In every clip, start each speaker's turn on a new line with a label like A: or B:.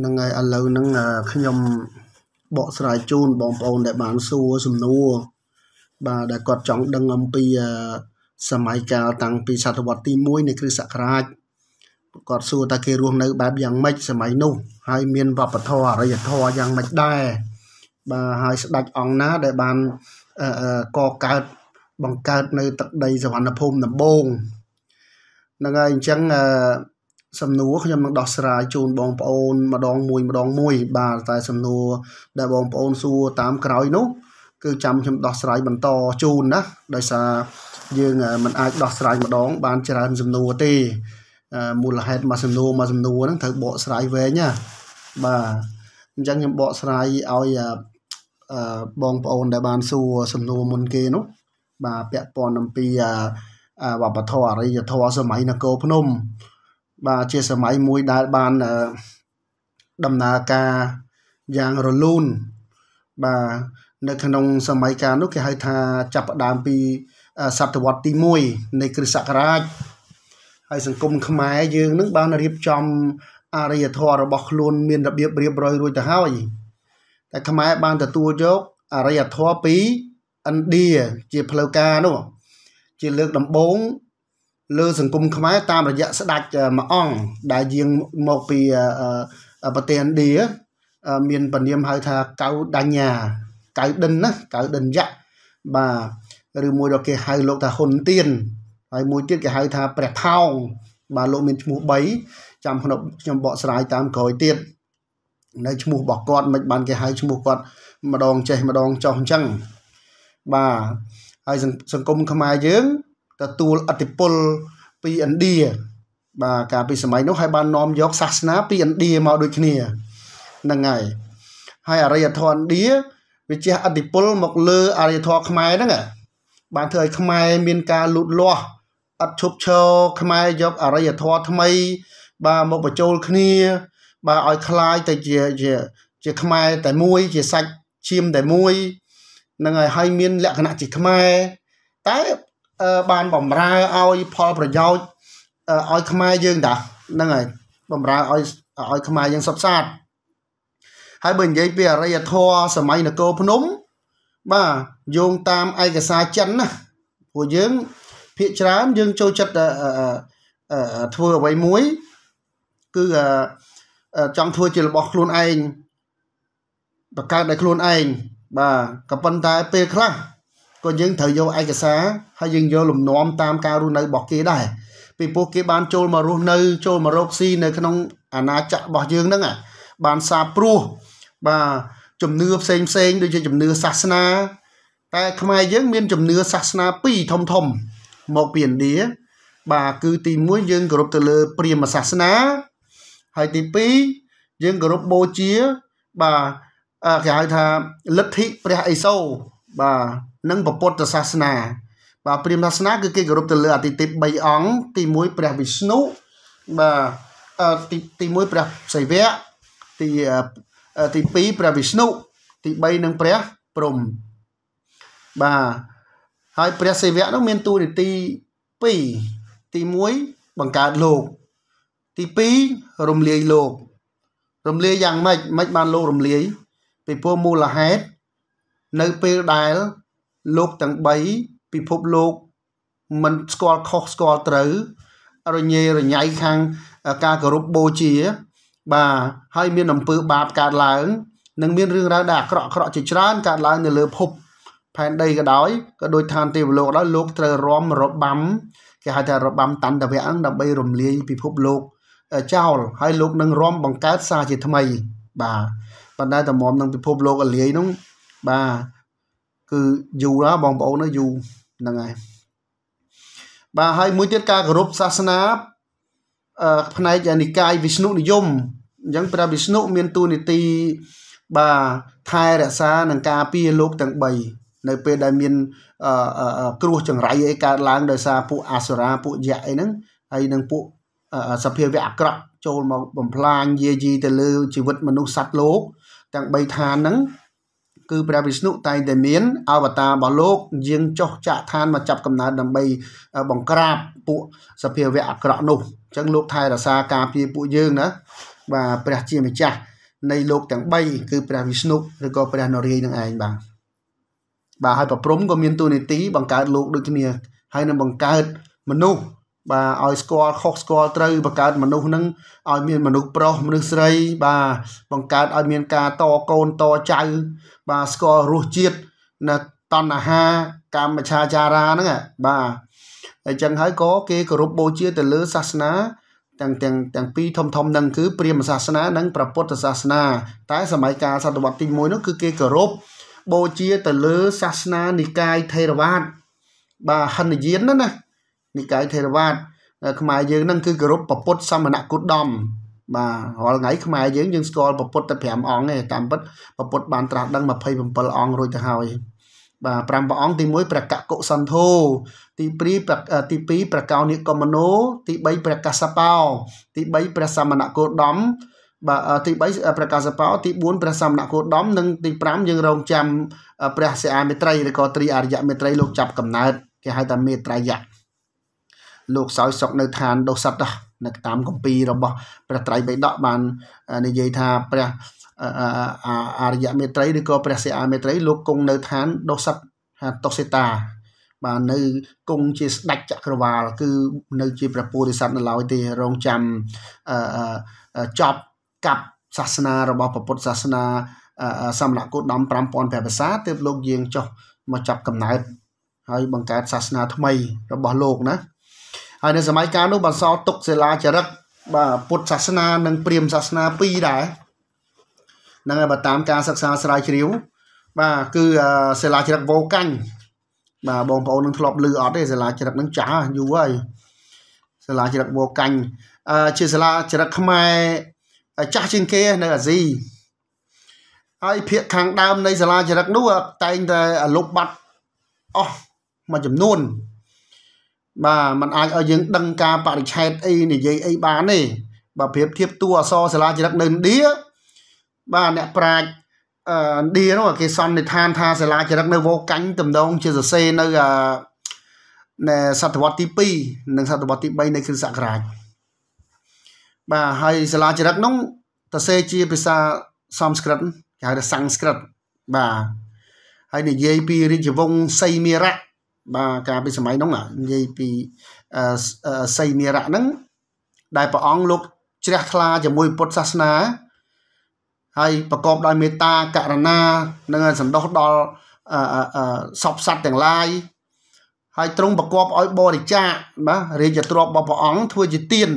A: ហ្នឹងហើយឥឡូវហ្នឹងខ្ញុំបកស្រាយជូនបងប្អូនដែលបានសួរសំណួរបាទដែលគាត់ចង់ដឹងអំពីសម័យកាលតាំងពីសតវត្សទី1នៃគ្រិស្តសករាជគាត់សួរតើគេរស់នៅបែបយ៉ាងម៉េចសម័យនោះហើយមានវប្បធម៌អរិយធម៌យ៉ាងម៉េចដែរបាទហើយស្ដេចអង្គណាដែលបានកកើតបង្កើតនៅទឹកដីសវណ្ណភូមិដំបងហ្នឹងហើយអញ្ចឹងអឺសំណួរខ្ញុំនឹងដោះស្រាយជូនបងប្អូនម្ដងមួយម្ដងមួយ បាទតែសំណួរដែលបងប្អូនសួរតាមក្រោយនោះគឺចាំខ្ញុំដោះស្រាយបន្តជូនណាដោយសារយើងមិនអាចដោះស្រាយម្ដងបានច្រើនសំណួរទេមូលហេតុមួយសំណួរមួយសំណួរហ្នឹងត្រូវបកស្រាយវែងណាបាទអញ្ចឹងខ្ញុំបកស្រាយឲ្យបងប្អូនដែលបានសួរសំណួរមុនគេនោះបាទពាក់ព័ន្ធអំពីវប្បធម៌អរិយធម៌សម័យនគរភ្នំបាទជាសម័យមួយដែលបានដំណើរការយ៉ាងរលូនបាទនៅក្នុង សម័យកាលនោះគេហៅថាចាប់ផ្ដើមពីសតវត្សទី1នៃគ្រិស្តសករាជហើយសង្គមខ្មែរយើងនឹងបានរៀបចំអរិយធម៌របស់ខ្លួនមានរបៀបរៀបរយរួចទៅហើយតែខ្មែរបានទទួលយកអរិយធម៌ពីឥណ្ឌាជាផ្លូវការនោះជាលើកដំបូងលើសង្គមខ្មែរតាមរយៈស្ដេចមួយអង្គដែលយាងមកពីប្រទេសឥណ្ឌាមានពនាមហៅថាកៅដញ្ញាកៅដិនណាកៅដិនយៈបាទឬមួយដល់គេហៅលោកថាហ៊ុនទៀនហើយមួយទៀតគេហៅថាព្រះថោងបាទលោកមានឈ្មោះ3ចាំខ្ញុំខ្ញុំបកស្រាយតាមក្រោយទៀតនៅឈ្មោះរបស់គាត់មិនបានគេហៅឈ្មោះគាត់ម្ដងចេះម្ដងចោះអញ្ចឹងបាទហើយសង្គមខ្មែរយើងទទួលអតិពលពីឥណ្ឌាបាទកាលពីសម័យនោះហើយបាននាំយក សាសនាពីឥណ្ឌាមកដូចគ្នាហ្នឹងហើយហើយអរិយធម៌ឥណ្ឌាវាជាអតិពល មកលើអរិយធម៌ខ្មែរហ្នឹងបានធ្វើឲ្យខ្មែរមានការលូតលាស់អត់ឈប់ឈរខ្មែរយកអរិយធម៌ថ្មី បាទមកបញ្ចូលគ្នា បាទឲ្យคลายទៅជាជាជាខ្មែរតែមួយជាសាច់ឈាមតែមួយហ្នឹងហើយហើយមានលក្ខណៈជាខ្មែរតែបានបំរើឲ្យផលប្រយោជន៍ឲ្យខ្មែរយើងតាហ្នឹងហើយបំរើឲ្យឲ្យខ្មែរយើងសុខសាន្តហើយបើនិយាយពីអរិយធម៌សម័យនគរភ្នំបាទយោងតាមឯកសារចិនណាពួកយើងភាកច្រើនយើងចូលចិត្តធ្វើអ្វីមួយគឺចង់ធ្វើជារបស់ខ្លួនឯងបង្កើតដោយខ្លួនឯងបាទក៏ប៉ុន្តែពេលខ្លះក៏យើងត្រូវយកឯកសារហើយយើងយកលំនាំតាមការរស់នៅរបស់គេដែរពីព្រោះគេបានចូលមករស់នៅចូលមករកស៊ីនៅក្នុងអាណាចក្ររបស់យើងហ្នឹងបានសាព្រោះបាទជំនឿផ្សេងផ្សេងដូចជាជំនឿសាសនា តែខ្មែរយើងមានជំនឿសាសនា2ធំធំមកពីឥណ្ឌាបាទគឺទី1យើងគោរពទៅលើព្រាហ្មណ៍សាសនាហើយទី2យើងគោរពបូជាបាទគេហៅថាលទ្ធិព្រះឥសូរបាទនិងពុទ្ធសាសនាបាទព្រាហ្មណ៍សាសនាគឺគេគោរពទៅលើអតិទេព3អង្គទី1ព្រះវិស្ណុបាទទីទី1ព្រះសិវៈទីទី2ព្រះវិស្ណុទី3និងព្រះព្រំបាទហើយព្រះសិវៈនោះមានតួនាទី2ទី1បង្កើតលោកទី2រំលាយលោករំលាយយ៉ាងម៉េចមិនបានលោករំលាយ ពីព្រោះមូលហេតុនៅពេលដែលលោកទាំង3ពិភពលោកមិនស្គាល់ខុសស្គាល់ត្រូវរញ៉េរញ៉ៃខាងការគោរពបូជា បាទហើយមានអំពើបាបកើតឡើងនិងមានរឿងរ៉ាវដែលអាក្រក់អាក្រក់ជាច្រើនកើតឡើងនៅលើភពផែនដីក៏ដោយក៏ដោយឋានទេវលោកក៏ដោយលោកត្រូវរំរបាំគេហៅថារបាំតន្តវៈដើម្បីរំលាយពិភពលោកចោលហើយលោកនឹងរំបង្កើតសារជាថ្មី បាទប៉ុន្តែតម្រុំនឹងពិភពលោកអលាយនោះបាទគឺយូរហើយបងប្អូនយូរហ្នឹងហើយបាទហើយមួយទៀតការគោរពសាសនាអឺផ្នែកនិកាយវិស្ណុនិយមអញ្ចឹងព្រះវិស្ណុមានទួនាទីបាទថែរក្សានិងការពារលោកទាំង3នៅពេលដែលមានគ្រោះចង្រៃអីកើតឡើងដោយសារពួកអាសុរាពួកយៈអីហ្នឹងហើយនិងពួកសភាវៈអាក្រក់ចូលមកបំផ្លាញយាយីទៅលើជីវិតមនុស្សសត្វលោកទាំង3ឋានហ្នឹងគឺព្រះវិស្ណុតែងតែមានអវតាររបស់លោក យាងចុះចាក់ឋានមកចាប់កំណើតដើម្បីបង្ក្រាបពួកសភាវៈអាក្រក់នោះអញ្ចឹងលោក ថែរក្សាការពារពួកយើងណាបាទព្រះជាម្ចាស់នៃលោកទាំង3គឺព្រះវិស្ណុឬក៏ព្រះនរាយនឹងឯងបាទបាទហើយប្រព្រំក៏មានទូនីតិបង្កើតលោកដូចគ្នាហើយនឹងបង្កើតមនុស្សបាទឲ្យស្គាល់ខុសស្គាល់ត្រូវបង្កើតមនុស្សនឹងឲ្យមានមនុស្សប្រុសមនុស្សស្រីបាទបង្កើតឲ្យមានការតកូនតចៅបាទស្គាល់រសជាតិណាតណ្ហាកាមឆាចារាហ្នឹងបាទអញ្ចឹងហើយក៏គេគោរពបូជាទៅលើសាសនាទាំងទាំងទាំងពីរធំធំហ្នឹងគឺព្រាហ្មណ៍សាសនានិងព្រះពុទ្ធសាសនាតែសម័យកាលសតវត្សទី1នោះគឺគេគោរពបូជាទៅលើសាសនានិកាយថេរវាទបាទហិនយានណាណានិកាយថេរវាទខ្មែរយើងនឹងគឺគោរពពពុទ្ធសមណគុដមបាទរាល់ថ្ងៃខ្មែរយើងយើងស្គាល់ពពុទ្ធតែ5អង្គទេតាមពិតពពុទ្ធបានត្រាស់ដឹង27អង្គរួចទៅហើយបាទ5ព្រះអង្គទី1ព្រះកកុសន្ធោទី2ព្រះទី2ព្រះកោនិកមនោទី3ព្រះកសបោទី3ព្រះសមណគោដមបាទទី3ព្រះកសបោទី4ព្រះសមណគោដមនិងទី5យើងរងចាំព្រះសិអាមេត្រីឬក៏ត្រីអរិយមេត្រីលោកចាប់កំណើតគេហៅថាមេត្រយៈលោកសោយសុកនៅឋានដោសិតនៅតាមគម្ពីររបស់ព្រះត្រៃបិដកបាននិយាយថាព្រះអរិយមេត្រីឬក៏ព្រះសិអាមេត្រីលោកគង់នៅឋានដោសិតថាតោសេតាបាទនៅគង់ជាស្ដេចចក្រវាល គឺនៅជាព្រះពុរិស័ទនៅឡើយទេរងចាំចប់កັບសាសនារបស់ព្រះពុទ្ធសាសនាសមណគោដម5000ព្រះភាសាទើបលោកយាងចុះមកចាប់កំណើតហើយបង្កើតសាសនាថ្មី របស់លោកណាហើយនៅសម័យកាលនោះបានសល់ទុកសិលាចារឹកបាទពុទ្ធសាសនានិងព្រាហ្មណ៍សាសនាពីរដែរហ្នឹងហើយបើតាមការសិក្សាស្រាវជ្រាវបាទគឺសិលាចារឹកវោកាញ់បាទបងប្អូននឹងធ្លាប់ឮអត់ទេសិលាចារឹកនឹងចាស់យូរហើយសិលាចារឹកវោកាញ់ជាសិលាចារឹកខ្មែរចាស់ជាងគេនៅអាស៊ីហើយភាគខាងដើមនៃសិលាចារឹកនោះតែងតែលុបបាត់អស់មួយចំនួនបាទมันអាចឲ្យយើងដឹងការបរិឆេទអីនិយាយអីបានទេបើប្រៀបធៀបតួអសរសាលាចរិតនៅឥណ្ឌាបាទអ្នកប្រាជ្ញអឺឥណ្ឌានោះគេសន្និដ្ឋានថាសាលាចរិតនៅវោកាញ់តំដងជាសរសេរនៅអឺនៅសតវត្សទី2និងសតវត្សទី3នៃគ្រិស្តសករាជបាទហើយសាលាចរិតនោះសរសេរជាភាសាសំស្ក្រឹតគេហៅថាសំស្ក្រឹតបាទហើយនិយាយពីរាជវង្សសីមារៈបាទកាលពីសម័យនោះនិយាយពីសីនិរៈហ្នឹងដែលព្រះអង្គលោក ជ្រះថ្លាជាមួយពុទ្ធសាសនាហើយប្រកបដោយមេត្តាករណានិងសំដោះដល់សពសត្វទាំងឡាយ ហើយទ្រង់ប្រកបឲ្យបរិច្ចាគបាទរាជទ្រព្យរបស់ព្រះអង្គធ្វើជាទាន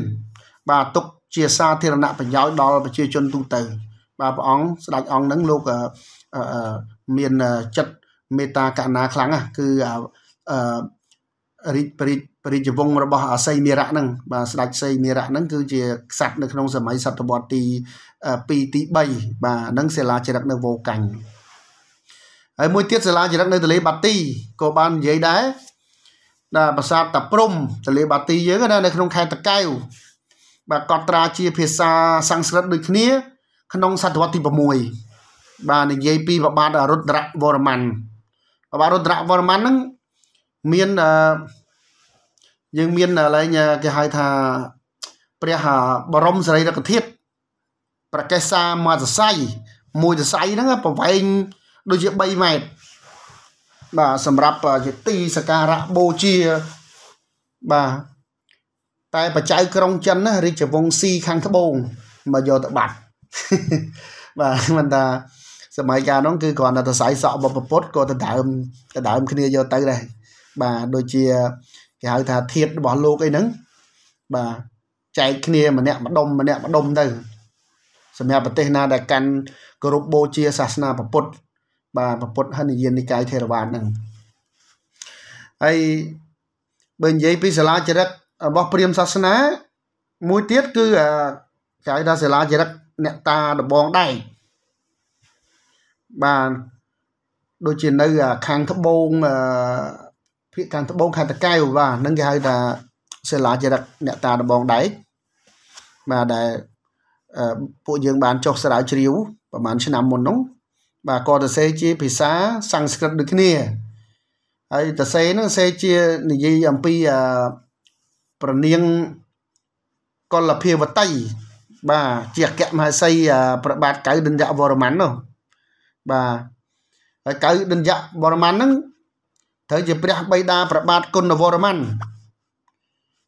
A: បាទទុកជាសាធារណប្រយោជន៍ដល់ប្រជាជនទូទៅបាទព្រះអង្គស្ដេចអង្គហ្នឹងលោកមានចិត្តមេត្តាករណាខ្លាំងណាស់គឺអឺរាជប្រិយប្រិយវងរបស់អសីមេរៈហ្នឹងបាទស្ដេចសីមេរៈហ្នឹងគឺជាក្សត្រនៅក្នុងសម័យសតវត្សទី2ទី3បាទហ្នឹងសិលាចារឹកនៅវោកាញ់ហើយមួយទៀតសិលាចារឹកនៅទន្លេបាទីក៏បាននិយាយដែរដែលប្រាសាទតាព្រំទន្លេបាទីយើងណានៅក្នុងខេត្តតកែវបាទកត់ត្រាជា ភាសាសំស្ក្រឹតដូចគ្នា ក្នុង សតវត្សទី6បាទនិយាយពីប្របាទរុទ្រវរ្ម័នប្របាទរុទ្រវរ្ម័នហ្នឹងមានយើងមានកន្លែងគេហៅថាព្រះបរមសរីរកធាតុប្រកេសាមាសស័យមួយសរសៃហ្នឹងប្រវែងដូចជា3ម៉ែត្របាទសម្រាប់ជាទីសក្ការៈបូជាបាទតែបច្ច័យក្រុង ចិនណារាជវង្សស៊ីខាងត្បូងមកយកទៅបាត់បាទមិនថាសម័យកាលនោះគឺគ្រាន់តែសរសៃសក់បពពុតក៏ដដើមដដើម គ្នាយកទៅដែរបាទដូចជាគេហៅថាធាតរបស់លោកអីហ្នឹងបាទចែកគ្នាម្នាក់ម្ដុំម្នាក់ម្ដុំទៅសម្រាប់ប្រទេសណា ដែលកាន់គោរពបូជា សាសនាពុទ្ធបាទពុទ្ធហិនយាននិកាយថេរវាទហ្នឹងហើយបើនិយាយពីសាលាចរិតរបស់ ព្រាហ្មណ៍សាសនា មួយទៀតគឺគេហៅថាសាលាចរិតអ្នកតាដបងដែកបាទដូចជានៅខាងត្បូងអឺភាគខាងត្បូងខាងតកែវបាទហ្នឹងគេហៅថាសិលាចារឹកអ្នកតាដបងដែកបាទដែលពួកយើង បានចុះស្រាវជ្រាវប្រហែលឆ្នាំមុននោះបាទក៏ទៅសេជាភាសាសំស្ក្រឹតដូចគ្នាហើយទៅសេនោះសេជានិយាយអំពីប្រនាងកុលភាវតី បាទជាអគ្គមហេសីប្របាទកៅដិញ្ញវរ្ម័ននោះបាទហើយកៅដិញ្ញវរ្ម័នហ្នឹងត្រូវជាព្រះបិតាប្របាទគុណវរ្ម័ន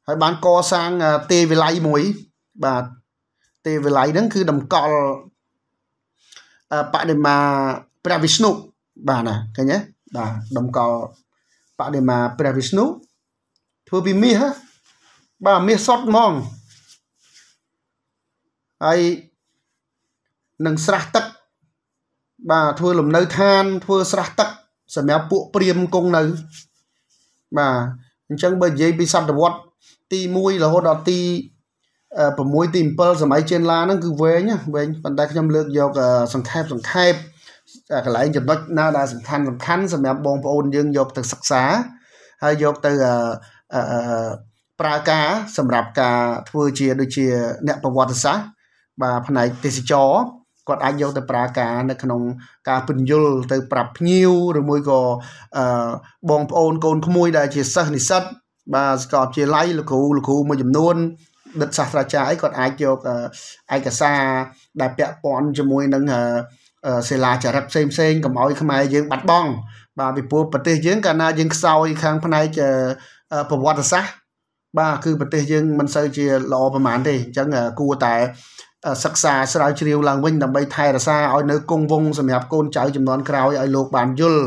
A: ហើយបានកសាងទេវិល័យមួយបាទទេវិល័យហ្នឹង គឺតម្កល់បដិមាព្រះវិស្ណុបាទណាឃើញទេបាទតម្កល់បដិមាព្រះវិស្ណុធ្វើពីមាសបាទមាសសុទ្ធហ្មងហើយនឹងស្រះទឹកបាទធ្វើលំនៅឋានធ្វើស្រះទឹកសម្រាប់ពួកព្រាមគង់នៅបាទអញ្ចឹងបើនិយាយពីសតវត្សទី1រហូតដល់ទី6ទី7សម័យចេនឡាហ្នឹងគឺវែងវែងប៉ុន្តែខ្ញុំលើកយកសង្ខេបសង្ខេបកន្លែងចំណុចណាដែលសំខាន់សំខាន់សម្រាប់បងប្អូនយើងយកទៅសិក្សាហើយយកទៅប្រើការសម្រាប់ការធ្វើជាដូចជាអ្នកប្រវត្តិសាស្ត្របាទផ្នែកទេសចរណ៍គាត់អាចយកទៅប្រើការនៅក្នុងការពន្យល់ទៅប្រាប់ភ្ញៀវឬមួយក៏អឺបងប្អូនកូនក្មួយ ដែលជាសិស្សនិស្សិត បាទសកលវិទ្យាល័យលោកគ្រូលោកគ្រូមួយចំនួនដិតសាស្ត្រាចារ្យអីគាត់អាចយកឯកសារដែលពាក់ព័ន្ធជាមួយនឹងសិលាចារឹកផ្សេងផ្សេងកុំឲ្យខ្មែរយើងបាត់បង់បាទពីព្រោះប្រទេសយើងកាលណាយើងខ្សោយខាងផ្នែកប្រវត្តិសាស្ត្របាទគឺប្រទេសយើងមិនសូវជាល្អប្រហែលទេអញ្ចឹងគួរតែសិក្សាស្រាវជ្រាវឡើងវិញដើម្បី ថែរក្សាឲ្យនៅគង់វង្សសម្រាប់កូនចៅចំនួនក្រោយឲ្យលោកបានយល់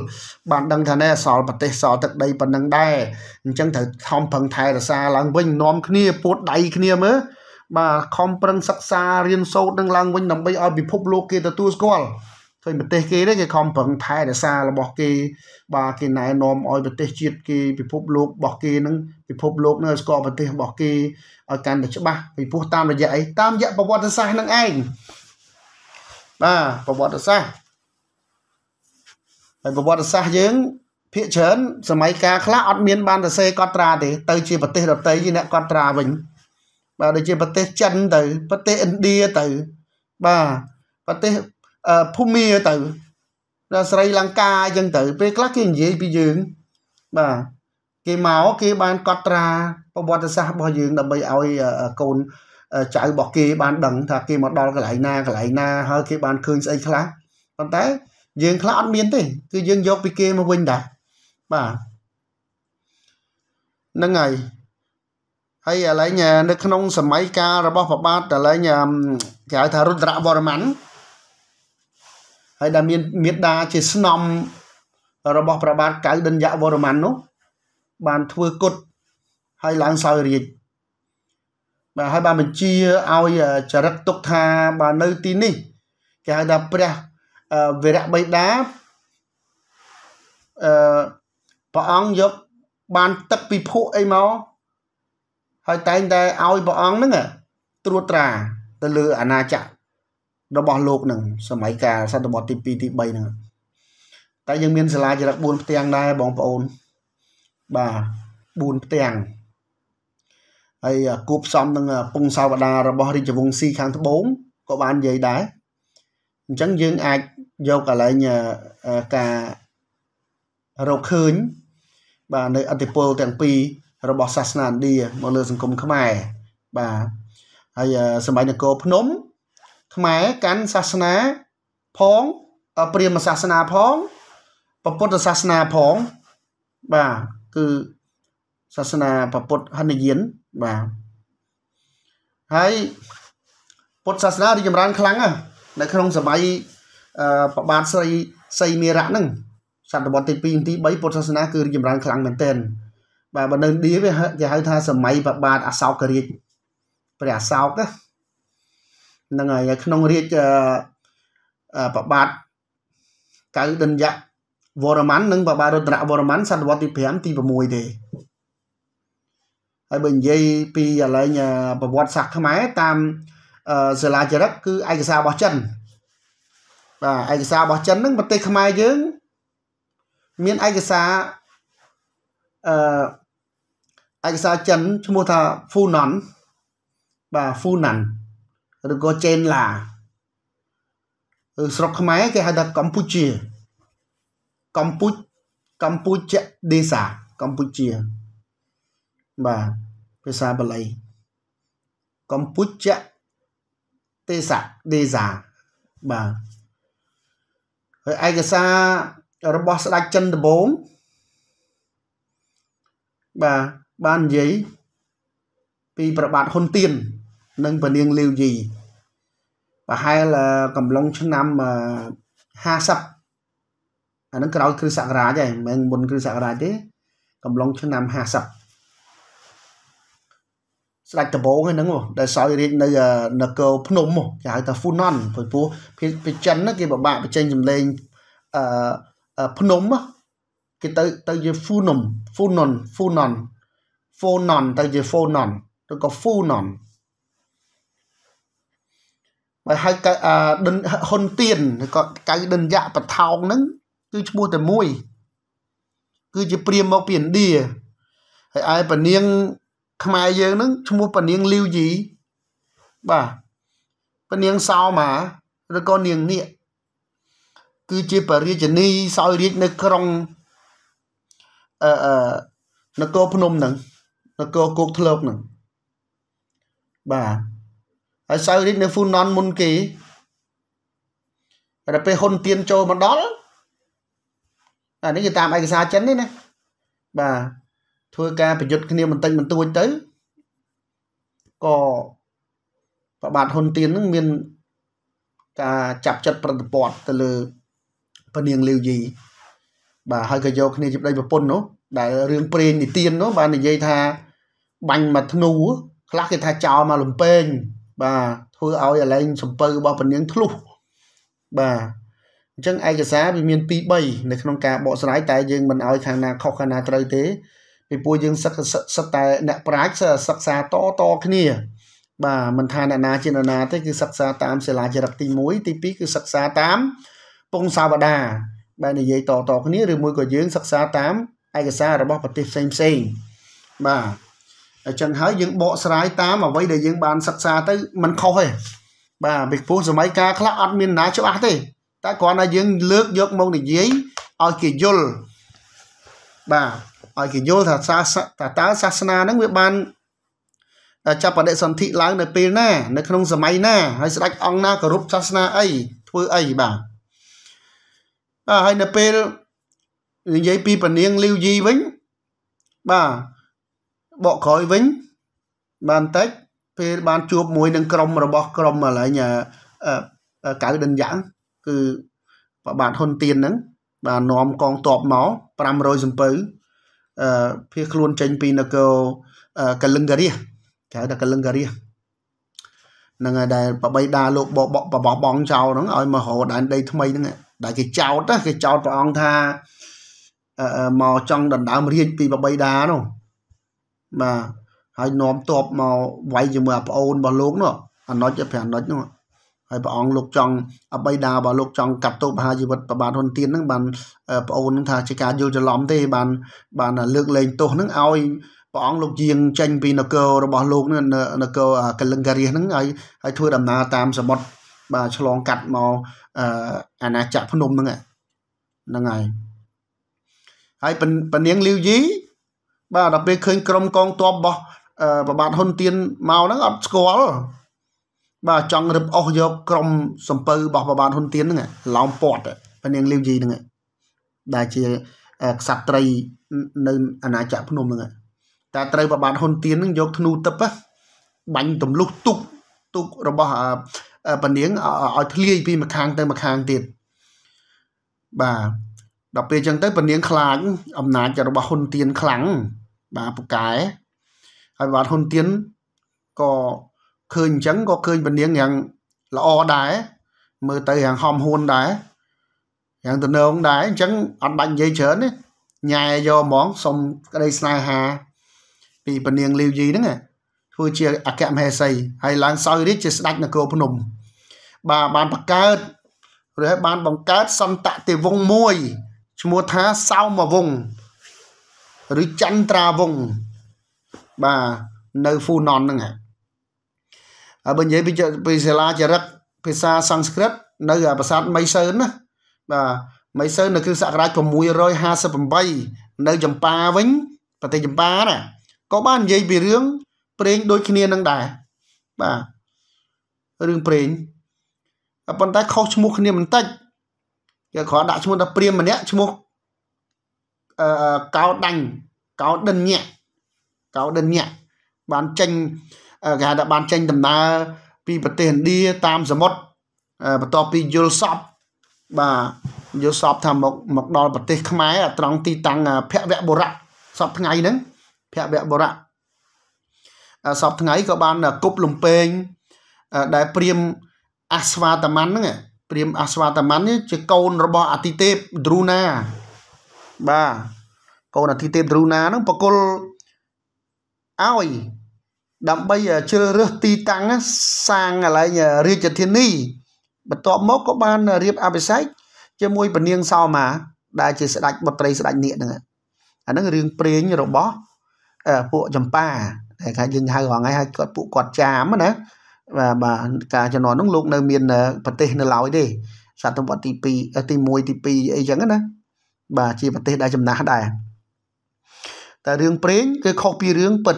A: បានដឹងថាណែអសល់ប្រទេសសល់ទឹកដីប៉ុណ្ណឹងដែរអញ្ចឹងត្រូវខំប្រឹងថែរក្សាឡើងវិញនាំគ្នាពួតដៃគ្នាមើលបាទខំប្រឹងសិក្សារៀនសូត្រនឹងឡើងវិញដើម្បីឲ្យពិភពលោកគេទទួលស្គាល់ឃើញប្រទេសគេទេគេខំប្រឹងថែរក្សារបស់គេបាទគេណែនាំឲ្យប្រទេសជាតិគេពិភពលោករបស់គេនឹងពិភពលោកនឹងស្គាល់ប្រទេសរបស់គេឲ្យកាន់តែច្បាស់ពីព្រោះតាមរយៈអីតាមរយៈប្រវត្តិសាស្ត្រនឹងឯងបាទប្រវត្តិសាស្ត្រហើយប្រវត្តិសាស្ត្រយើង ភាគច្រើនសម័យកាលខ្លះអត់មានបានសរសេរកត់ត្រាទេទៅជាប្រទេសដទៃជាអ្នកកត់ត្រាវិញបាទដូចជាប្រទេសចិនទៅប្រទេសឥណ្ឌាទៅបាទប្រទេសភូមាទៅដល់ស្រីលង្កាអញ្ចឹងទៅពេលខ្លះគេនិយាយពីយើងបាទគេមកគេបានកត់ត្រាប្រវត្តិសាស្ត្ររបស់យើងដើម្បីឲ្យកូនចៅរបស់គេបានដឹង ថាគេមកដល់កន្លែងណាកន្លែងណាហើយគេបានឃើញស្អីខ្លះប៉ុន្តែយើងខ្លះអត់មានទេគឺយើងយកពីគេមកវិញដែរបាទហ្នឹងហើយហើយឥឡូវនៅក្នុង សម័យកាលរបស់ព្រះបាទឥឡូវគេហៅថារុទ្រវរ្ម័នហើយដែលមានមេដាជាស្នំរបស់ព្រះបាទកៅដិញ្ញវរ្ម័ននោះបានធ្វើគុតហើយឡើងសោយរាជបាទហើយបានបញ្ជាឲ្យចរិតទុកថាបាទនៅទីនេះគេហៅថាព្រះវរៈបិតាអឺព្រះអង្គយកបានទឹកពីភក់អីមកហើយតែងតែឲ្យព្រះអង្គហ្នឹងត្រួតត្រាទៅលើអាណាចក្ររបស់លោកនឹងសម័យកាលសតវត្សទី2ទី3ហ្នឹងតែយើងមានសាលាចរិត4ផ្ទាំងដែរបងប្អូនបាទ4ផ្ទាំងហើយគូផ្សំនឹងពងសាវតារបស់រាជវង្សស៊ីខាងត្បូងក៏បាននិយាយដែរអញ្ចឹងយើងអាចយកកលែងការរកឃើញបាទនៅអធិពលទាំងពីររបស់សាសនាឥណ្ឌាមកលើសង្គមខ្មែរបាទហើយសម័យនគរភ្នំខ្មែរកាន់សាសនាផងព្រាហ្មណ៍សាសនាផងពុទ្ធសាសនាផងបាទគឺសាសនាពុទ្ធហិនយានបាទហើយពុទ្ធសាសនារីចម្រើនខ្លាំងណាស់នៅក្នុងសម័យប្របាទស្រីសីមេរៈហ្នឹងសតវត្សទី2ទី3ពុទ្ធសាសនាគឺរីចម្រើនខ្លាំងមែនទែនបាទបើនៅឌីវាគេហៅថាសម័យប្របាទអសោករាជព្រះអសោកណានឹងហើយក្នុងរាជប្របាទកៅដិនយៈវរ្ម័ននិងប្របាទរុទ្រវរ្ម័នសតវត្សទី5ទី6ទេហើយបើនិយាយពីកន្លែងប្រវត្តិសាស្ត្រខ្មែរតាមសិលាចារឹកគឺឯកសាររបស់ចិនបាទឯកសាររបស់ចិនហ្នឹងប្រទេសខ្មែរយើងមានឯកសារអឺឯកសារចិនឈ្មោះថា Funan បាទ Funan ឬក៏ចេនឡាឬស្រុកខ្មែរគេហៅថាកម្ពុជាកម្ពុជាកម្ពុជាដេសាកម្ពុជាបាទភាសាបាលីកម្ពុជាទេសាដេសាបាទហើយឯកសាររបស់ស្ដេចចិនដំបងបាទបាននិយាយ ពី ប្របាទហ៊ុនទៀននិងពនាងលាវយីប្រហែលកំឡុងឆ្នាំ50អានឹងក្រោយគ្រិស្តសករាជហើយមិនមុនគ្រិស្តសករាជទេកំឡុងឆ្នាំ50ស្ដេចដំបងហ្នឹងដែលសោយរាជនៅនគរភ្នំគេហៅថាហ្វូណនព្រោះពោះពីចិនគេបបាក់បញ្ចេញចម្លែងអឺភ្នំគេទៅទៅជាហ្វូណុំហ្វូណុនហ្វូណនហ្វូណនទៅជាហ្វូណនឬក៏ហ្វូណនបើហៅកៅដិនហ៊ុនទៀនឬក៏កៅដិនយៈបថោងហ្នឹងគឺឈ្មោះតែមួយ គឺជាព្រាមមកពីឥណ្ឌាហើយឯពនាងខ្មែរយើងហ្នឹងឈ្មោះពនាងលីវយីបាទពនាងសោមាឬក៏នាងនៀកគឺជាបរិយានីសោយរាជនៅក្រុងអឺអឺនគរភ្នំហ្នឹងនគរគោកធ្លកហ្នឹងបាទហើយសៅរីនៅហ្វូណនមុនគេតែពេលហ៊ុនទៀនចូលមកដល់អានេះគឺតាមឯកសារចិននេះណាបាទធ្វើការប្រយុទ្ធគ្នាបន្តិចបន្តួចទៅក៏ប្របាទហ៊ុនទៀននឹងមានការចាប់ចិត្តប្រតិបត្តិទៅលើពនាងលាវយីបាទហើយក៏យកគ្នាជាប្តីប្រពន្ធនោះដែលរឿងព្រេងនិទាននោះបាននិយាយថា បាញ់មកធ្នូខ្លះគេថាចោលមកលំពេងបាទធ្វើឲ្យឥឡូវសំពៅរបស់ពនាងធ្លុះបាទអញ្ចឹងឯកសារវាមាន2 3នៅក្នុងការបកស្រាយតែយើងមិនឲ្យខាងណាខុសខាងណាត្រូវទេពីព្រោះយើងសិក្សាសិតតែអ្នកប្រាជ្ញសិក្សាតតគ្នា បាទមិនថាអ្នកណា ជាអ្នកណាទេគឺសិក្សាតាមសិលាចារឹកទី1ទី2គឺសិក្សាតាមពងសាវតាដែលនិយាយតតគ្នាឬមួយក៏យើងសិក្សាតាមឯកសាររបស់ប្រទេសផ្សេងផ្សេងបាទអញ្ចឹងហើយយើងបកស្រាយតាមអ្វីដែលយើងបានសិក្សាទៅมันខុសទេបាទពីព្រោះសម័យកាលខ្លះអត់មានណាច្បាស់ទេតែគ្រាន់តែយើងលើកយកមកនិយាយឲ្យគេយល់បាទឲ្យគេយល់ថាសាសតើតើសាសនាហ្នឹងវាបានចាប់បដិសន្ធិឡើងនៅពេលណានៅក្នុងសម័យណាហើយស្ដេចអង្គណាគោរពសាសនាអីធ្វើអីបាទបាទហើយនៅពេលនិយាយពីពនាងលីវយីវិញបាទបកក្រោយវិញបានតិចពេលបានជួបមួយនឹងក្រុមរបស់ក្រុមឥឡូវកៅដិនយ៉ាងគឺប្របាទហ៊ុនទៀនហ្នឹងបាននាំកងទ័ពមក500សំពៅអឺភៀសខ្លួនចេញពីនគរកលឹងការីហៅថាកលឹងការីហ្នឹងហើយដែលប្របីដាលោកបបបបបងចោលហ្នឹងឲ្យមករដែនដីថ្មីហ្នឹងដែលគេចោតគេចោតព្រះអង្គថាមកចង់ដណ្ដើមរាជពីប្របីដានោះបាទហើយនាំតបមកវាយជាមួយអាប្អូនរបស់លោកនោះអាណុចប្រាំណុចនោះហើយព្រះអង្គលោកចង់អបិតារបស់លោកចង់កាត់ទោសប្រហារជីវិតប្របាទហ៊ុនទៀនហ្នឹងបានប្អូននឹងថាជាការយល់ច្រឡំទេបាន បានលើកលែងទោសហ្នឹងឲ្យព្រះអង្គលោកជាងចេញពីនគររបស់លោកនឹងនគរកលិង្គរាសហ្នឹងហើយហើយធ្វើដំណើរតាមសមុទ្របាទឆ្លងកាត់មកអាណាចក្រភ្នំហ្នឹងហ្នឹងហើយហើយពនាងលីវយីបាទដល់ពេលឃើញក្រុមកងទ័ពរបស់ប្របាទហ៊ុនទៀនមកហ្នឹងអត់ស្គាល់បាទចង់រឹបអូសយកក្រុមសម្ពៅរបស់ប្របាទហ៊ុនទៀនហ្នឹងឡោមព័ទ្ធព្រះនាងលាវយីហ្នឹងដែលជាក្សត្រីនៅអាណាចក្រភ្នំហ្នឹងតែត្រូវប្របាទហ៊ុនទៀនហ្នឹងយកធ្នូទឹកបាញ់ទម្លុះទុកទុករបស់ព្រះនាងឲ្យធ្លាយពីម្ខាងទៅម្ខាងទៀតបាទដល់ពេលអញ្ចឹងទៅព្រះនាង ខ្លាចអំណាចរបស់ហ៊ុនទៀនខ្លាំងបាទពូកែហើយបាទហ៊ុនទៀនក៏ឃើញអញ្ចឹងក៏ឃើញពនាងយ៉ាងល្អដែរមើលទៅយ៉ាងហំហួនដែរយ៉ាងទំនងដែរអញ្ចឹងអត់បាច់និយាយច្រើនទេញ៉ែយកហ្មងសុំក្តីស្នេហាពីពនាងលីវយីហ្នឹងធ្វើជាអគ្គមហេសីហើយឡើងសោយរាជជាស្ដេចនគរភ្នំបាទបានបង្កើតឬបានបង្កើតសន្តតិវង្សមួយឈ្មោះថាសោមវង្សឬចន្ទ្រាវងបាទនៅហ្វូណនហ្នឹងហើយបើនិយាយពីពីសិលាចារឹកភាសាសំស្ក្រឹតនៅប្រាសាទមៃសើនណាបាទមៃសើននៅគ្រិស្តសករាជ658នៅចម្ប៉ាវិញប្រទេសចម្ប៉ាណាក៏បាននិយាយពីរឿងព្រេងដូចគ្នានឹងដែរបាទរឿងព្រេងប៉ុន្តែខុសឈ្មោះគ្នាបន្តិចគេគ្រាន់ដាក់ឈ្មោះថាព្រាមម្នាក់ឈ្មោះកោដាញ់កោដិនញាក់កោដិនញាក់បានចេញគេហៅថាបានចេញដំណើរពីប្រទេសឥណ្ឌាតាមសមុទ្របន្ទាប់ពីយល់សពបាទយល់សពថាមកមកដល់ប្រទេសខ្មែរត្រង់ទីតាំងភវបុរៈសពថ្ងៃហ្នឹងភវបុរៈសពថ្ងៃក៏បានគប់លំពេងដែលព្រាមអស្វាតម័នហ្នឹងព្រាមអស្វាតម័ននេះជាកូនរបស់អតិទេពទ្រូណាបាទកូនអាទិទេពទ្រូណានឹងបកុលឲ្យដើម្បីជ្រើសរើសទីតាំងសាងកន្លែងរាជធានីបន្ទាប់មកក៏បានរៀបអភិសេកជាមួយពនាងសោមាដែលជាស្ដេចបុត្រីស្ដេចនាគហ្នឹងអាហ្នឹងរឿងព្រេងរបស់ពួកចម្ប៉ាដែលគេយើងហៅរងឯងហៅគាត់ពួកគាត់ចាមណាបាទបាទការជំនាន់ហ្នឹងលោកនៅមានប្រទេសនៅឡើយទេសតវត្សទី2ទី1ទី2អីចឹងណាបាទជាប្រទេសដែលចំណាស់ដែរតែរឿងព្រេង គឺខុសពីរឿងពិត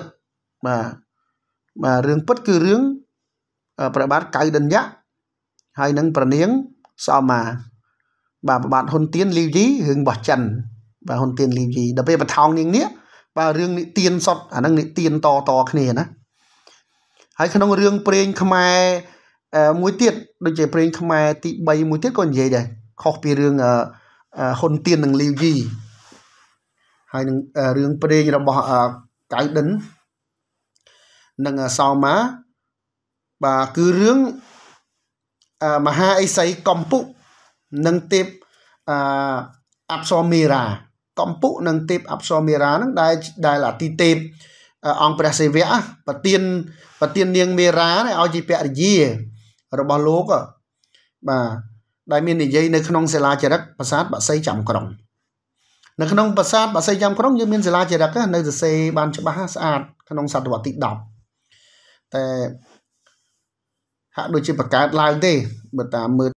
A: បាទបាទរឿងពិតគឺរឿងប្របាទកៅដិនយៈហើយនឹងប្រនាងសោមា បាទប្របាទហ៊ុនទៀនលីវជីរឿងរបស់ចិនបាទហ៊ុនទៀនលីវជីដល់ពេលបថោងនាងនេះបាទរឿងនិទានសតអានឹងនិទានតតគ្នាណាហើយក្នុងរឿងព្រេងខ្មែរមួយទៀតដូចជាព្រេងខ្មែរទី3មួយទៀតក៏និយាយដែរខុសពីរឿងអឺហ៊ុនទៀននិងលីវជីហើយនឹងរឿងព្រេងរបស់កៅដិននិងសោម៉ាបាទគឺរឿងមហាអេសីកំពុនិងទេពអប្សរមេរាកំពុនិងទេពអប្សរមេរានឹងដែលដែលអតិទេពអង្គព្រះសិវៈប្រទៀនប្រទៀននាងមេរាឲ្យជាភរិយារបស់លោកបាទដែលមាននិយាយនៅក្នុងសិលាចារឹកប្រាសាទបក្សីចាំក្រុងនៅក្នុងប្រាសាទបក្សីចាំក្រុងយើងមានសិលាចារឹកនៅសរសេរបានច្បាស់ស្អាតក្នុងសតវត្សទី10តែហាក់ដូចជាបង្កើតឡើងទេបើតាមមើល